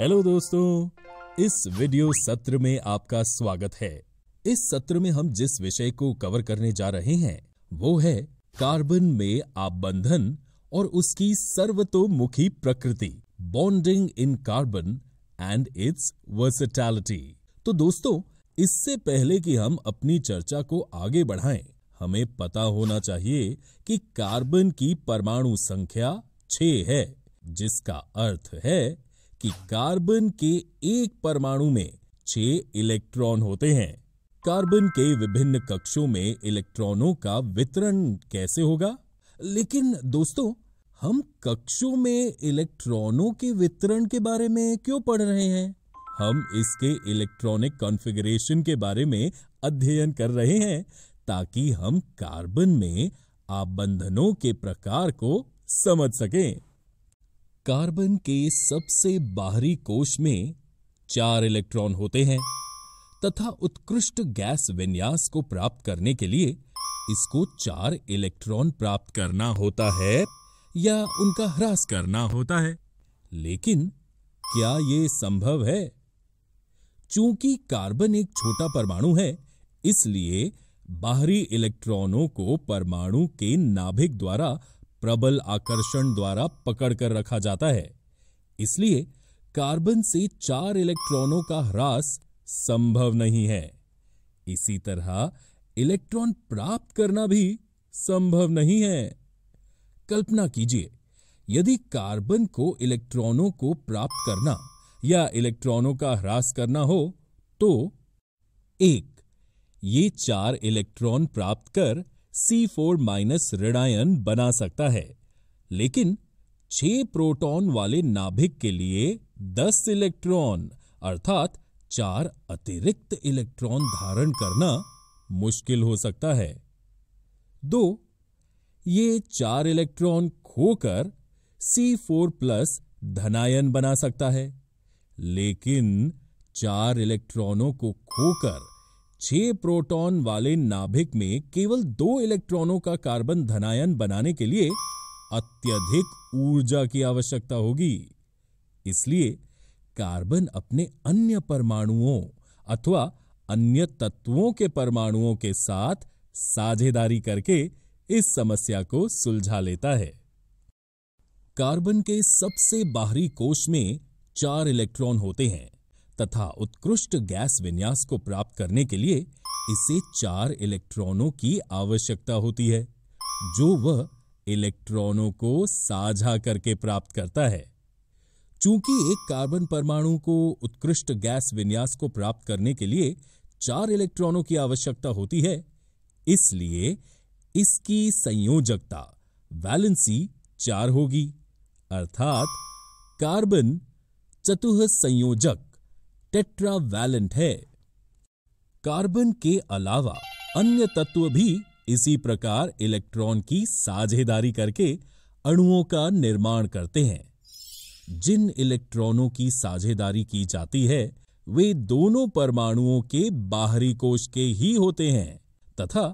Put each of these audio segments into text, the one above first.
hello दोस्तों इस video सत्र में आपका स्वागत है इस सत्र में हम जिस विषय को कवर करने जा रहे हैं वो है कार्बन में आबंधन और उसकी सर्वतोमुखी प्रकृति bonding in carbon and its versatility तो दोस्तों इससे पहले कि हम अपनी चर्चा को आगे बढ़ाएं हमें पता होना चाहिए कि कार्बन की परमाणु संख्या छ है जिसका अर्थ है कि कार्बन के एक परमाणु में छह इलेक्ट्रॉन होते हैं कार्बन के विभिन्न कक्षों में इलेक्ट्रॉनों का वितरण कैसे होगा लेकिन दोस्तों हम कक्षों में इलेक्ट्रॉनों के वितरण के बारे में क्यों पढ़ रहे हैं हम इसके इलेक्ट्रॉनिक कॉन्फ़िगरेशन के बारे में अध्ययन कर रहे हैं ताकि हम कार्बन में आबंधनों के प्रकार को समझ सकें कार्बन के सबसे बाहरी कोश में चार इलेक्ट्रॉन होते हैं तथा उत्कृष्ट गैस विन्यास को प्राप्त करने के लिए इसको चार इलेक्ट्रॉन प्राप्त करना होता है या उनका ह्रास करना होता है लेकिन क्या ये संभव है चूंकि कार्बन एक छोटा परमाणु है इसलिए बाहरी इलेक्ट्रॉनों को परमाणु के नाभिक द्वारा प्रबल आकर्षण द्वारा पकड़कर रखा जाता है इसलिए कार्बन से चार इलेक्ट्रॉनों का ह्रास संभव नहीं है इसी तरह इलेक्ट्रॉन प्राप्त करना भी संभव नहीं है कल्पना कीजिए यदि कार्बन को इलेक्ट्रॉनों को प्राप्त करना या इलेक्ट्रॉनों का ह्रास करना हो तो एक ये चार इलेक्ट्रॉन प्राप्त कर सी फोर माइनस ऋणायन बना सकता है लेकिन छह प्रोटॉन वाले नाभिक के लिए दस इलेक्ट्रॉन अर्थात चार अतिरिक्त इलेक्ट्रॉन धारण करना मुश्किल हो सकता है दो ये चार इलेक्ट्रॉन खोकर सी फोर प्लस धनायन बना सकता है लेकिन चार इलेक्ट्रॉनों को खोकर छह प्रोटॉन वाले नाभिक में केवल दो इलेक्ट्रॉनों का कार्बन धनायन बनाने के लिए अत्यधिक ऊर्जा की आवश्यकता होगी इसलिए कार्बन अपने अन्य परमाणुओं अथवा अन्य तत्वों के परमाणुओं के साथ साझेदारी करके इस समस्या को सुलझा लेता है कार्बन के सबसे बाहरी कोश में चार इलेक्ट्रॉन होते हैं तथा उत्कृष्ट गैस विन्यास को प्राप्त करने के लिए इसे चार इलेक्ट्रॉनों की आवश्यकता होती है जो वह इलेक्ट्रॉनों को साझा करके प्राप्त करता है चूंकि एक कार्बन परमाणु को उत्कृष्ट गैस विन्यास को प्राप्त करने के लिए चार इलेक्ट्रॉनों की आवश्यकता होती है इसलिए इसकी संयोजकता वैलेंसी चार होगी अर्थात कार्बन चतुह संयोजक टेट्रावैलेंट है कार्बन के अलावा अन्य तत्व भी इसी प्रकार इलेक्ट्रॉन की साझेदारी करके अणुओं का निर्माण करते हैं जिन इलेक्ट्रॉनों की साझेदारी की जाती है वे दोनों परमाणुओं के बाहरी कोश के ही होते हैं तथा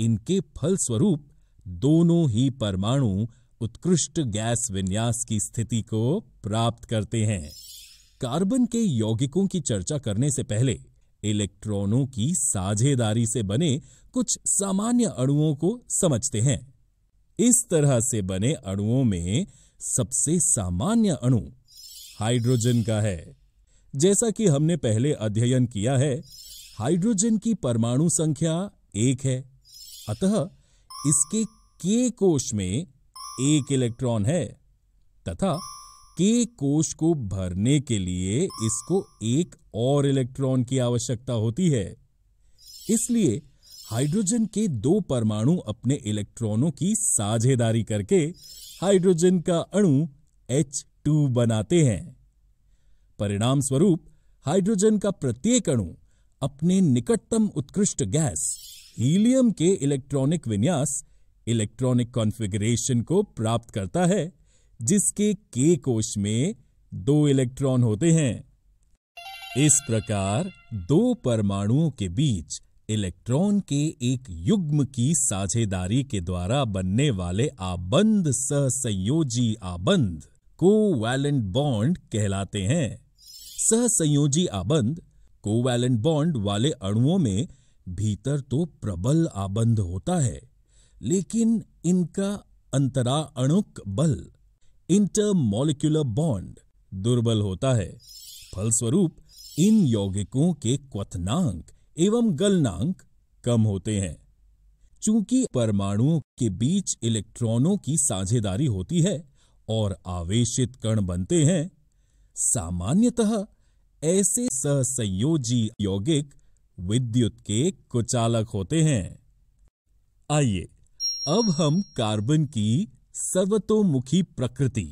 इनके फलस्वरूप दोनों ही परमाणु उत्कृष्ट गैस विन्यास की स्थिति को प्राप्त करते हैं कार्बन के यौगिकों की चर्चा करने से पहले इलेक्ट्रॉनों की साझेदारी से बने कुछ सामान्य अणुओं को समझते हैं इस तरह से बने अणुओं में सबसे सामान्य अणु हाइड्रोजन का है जैसा कि हमने पहले अध्ययन किया है हाइड्रोजन की परमाणु संख्या एक है अतः इसके के कोश में एक इलेक्ट्रॉन है तथा के कोष को भरने के लिए इसको एक और इलेक्ट्रॉन की आवश्यकता होती है इसलिए हाइड्रोजन के दो परमाणु अपने इलेक्ट्रॉनों की साझेदारी करके हाइड्रोजन का अणु H2 बनाते हैं परिणाम स्वरूप हाइड्रोजन का प्रत्येक अणु अपने निकटतम उत्कृष्ट गैस हीलियम के इलेक्ट्रॉनिक विन्यास इलेक्ट्रॉनिक कॉन्फ़िगरेशन को प्राप्त करता है जिसके के कोश में दो इलेक्ट्रॉन होते हैं इस प्रकार दो परमाणुओं के बीच इलेक्ट्रॉन के एक युग्म की साझेदारी के द्वारा बनने वाले आबंध सहसंयोजी आबंध वैलेंट बॉन्ड कहलाते हैं सहसंयोजी आबंध को वैलेंट बॉन्ड वाले अणुओं में भीतर तो प्रबल आबंध होता है लेकिन इनका अंतरा अणुक बल इंटरमोलिकुलर बॉन्ड दुर्बल होता है फलस्वरूप इन यौगिकों के क्वथनांक एवं गलनांक कम होते हैं चूंकि परमाणुओं के बीच इलेक्ट्रॉनों की साझेदारी होती है और आवेशित कण बनते हैं सामान्यतः ऐसे सहसंयोजी यौगिक विद्युत के कुचालक होते हैं आइए अब हम कार्बन की सर्वतोमुखी प्रकृति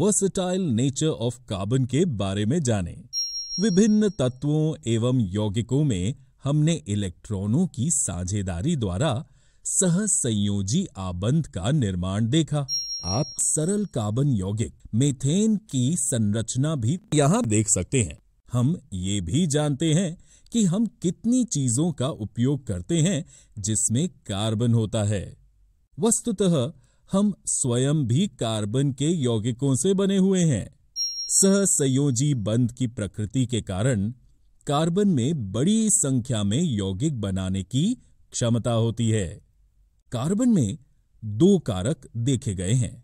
वर्सटाइल नेचर ऑफ कार्बन के बारे में जाने विभिन्न तत्वों एवं यौगिकों में हमने इलेक्ट्रॉनों की साझेदारी द्वारा संयोजी आबंध का निर्माण देखा आप सरल कार्बन यौगिक मेथेन की संरचना भी यहाँ देख सकते हैं हम ये भी जानते हैं कि हम कितनी चीजों का उपयोग करते हैं जिसमें कार्बन होता है वस्तुतः हम स्वयं भी कार्बन के यौगिकों से बने हुए हैं सहसंयोजी बंध की प्रकृति के कारण कार्बन में बड़ी संख्या में यौगिक बनाने की क्षमता होती है कार्बन में दो कारक देखे गए हैं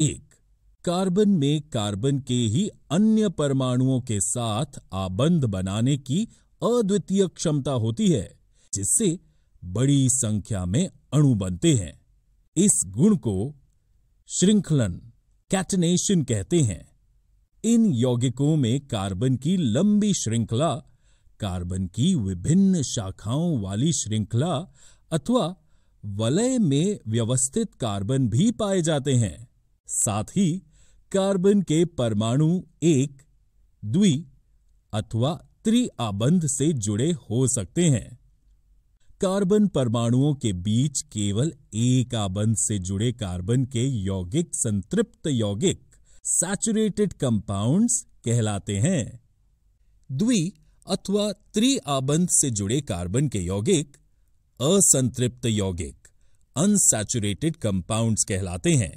एक कार्बन में कार्बन के ही अन्य परमाणुओं के साथ आबंध बनाने की अद्वितीय क्षमता होती है जिससे बड़ी संख्या में अणु बनते हैं इस गुण को श्रृंखलन कैटनेशन कहते हैं इन यौगिकों में कार्बन की लंबी श्रृंखला कार्बन की विभिन्न शाखाओं वाली श्रृंखला अथवा वलय में व्यवस्थित कार्बन भी पाए जाते हैं साथ ही कार्बन के परमाणु एक द्वि अथवा आबंध से जुड़े हो सकते हैं कार्बन परमाणुओं के बीच केवल एक आबंध से जुड़े कार्बन के यौगिक संतृप्त यौगिक सैचुरेटेड कंपाउंड्स कहलाते हैं द्वि अथवा त्रि आबंध से जुड़े कार्बन के यौगिक असंतृप्त यौगिक अनसैचुरेटेड कंपाउंड्स कहलाते हैं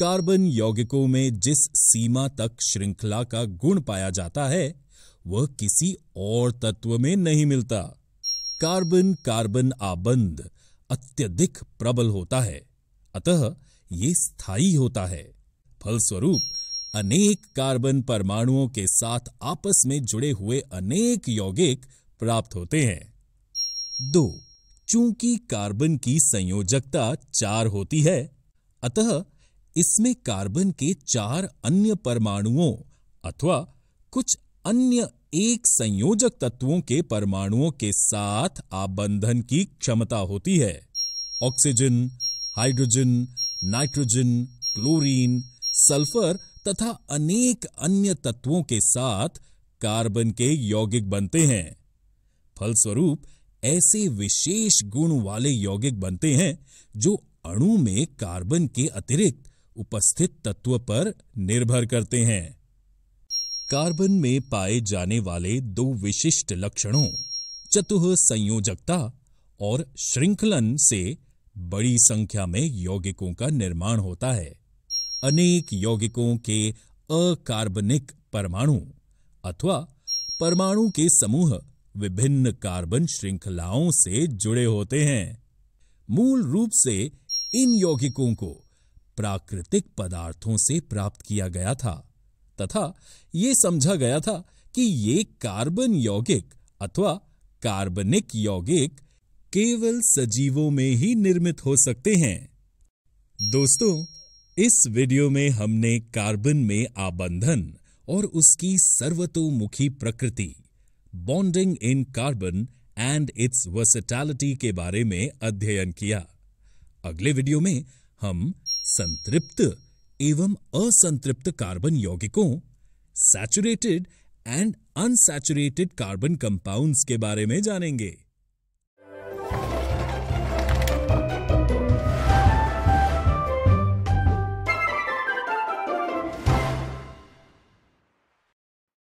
कार्बन यौगिकों में जिस सीमा तक श्रृंखला का गुण पाया जाता है वह किसी और तत्व में नहीं मिलता कार्बन कार्बन आबंध अत्यधिक प्रबल होता है अतः ये स्थायी होता है फलस्वरूप अनेक कार्बन परमाणुओं के साथ आपस में जुड़े हुए अनेक यौगिक प्राप्त होते हैं दो चूंकि कार्बन की संयोजकता चार होती है अतः इसमें कार्बन के चार अन्य परमाणुओं अथवा कुछ अन्य एक संयोजक तत्वों के परमाणुओं के साथ आबंधन की क्षमता होती है oxygen hydrogen nitrogen chlorine sulphur तथा अनेक अन्य तत्वों के साथ कार्बन के यौगिक बनते हैं फलस्वरूप ऐसे विशेष गुण वाले यौगिक बनते हैं जो अणु में कार्बन के अतिरिक्त उपस्थित तत्व पर निर्भर करते हैं कार्बन में पाए जाने वाले दो विशिष्ट लक्षणों चतुह संयोजकता और श्रृंखलन से बड़ी संख्या में यौगिकों का निर्माण होता है अनेक यौगिकों के अकार्बनिक परमाणु अथवा परमाणु के समूह विभिन्न कार्बन श्रृंखलाओं से जुड़े होते हैं मूल रूप से इन यौगिकों को प्राकृतिक पदार्थों से प्राप्त किया गया था तथा ये समझा गया था कि ये कार्बन यौगिक अथवा कार्बनिक यौगिक केवल सजीवों में ही निर्मित हो सकते हैं दोस्तों इस वीडियो में हमने कार्बन में आबंधन और उसकी सर्वतोमुखी प्रकृति bonding in carbon and its versatility के बारे में अध्ययन किया अगले वीडियो में हम संतृप्त एवं असंतृप्त कार्बन यौगिकों saturated and unsaturated carbon compounds के बारे में जानेंगे